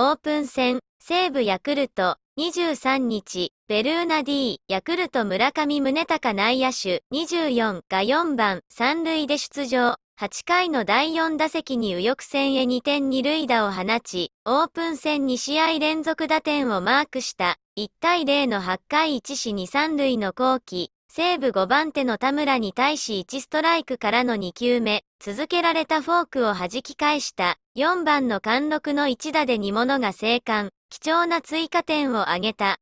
オープン戦、西武ヤクルト、23日、ベルーナ D、ヤクルト村上宗隆内野手、24が4番、3塁で出場。8回の第4打席に右翼戦へ2点2塁打を放ち、オープン戦2試合連続打点をマークした、1対0の8回1死2 3塁の後期、西武5番手の田村に対し1ストライクからの2球目、続けられたフォークを弾き返した、4番の貫禄の一打で煮物が生還、貴重な追加点を挙げた。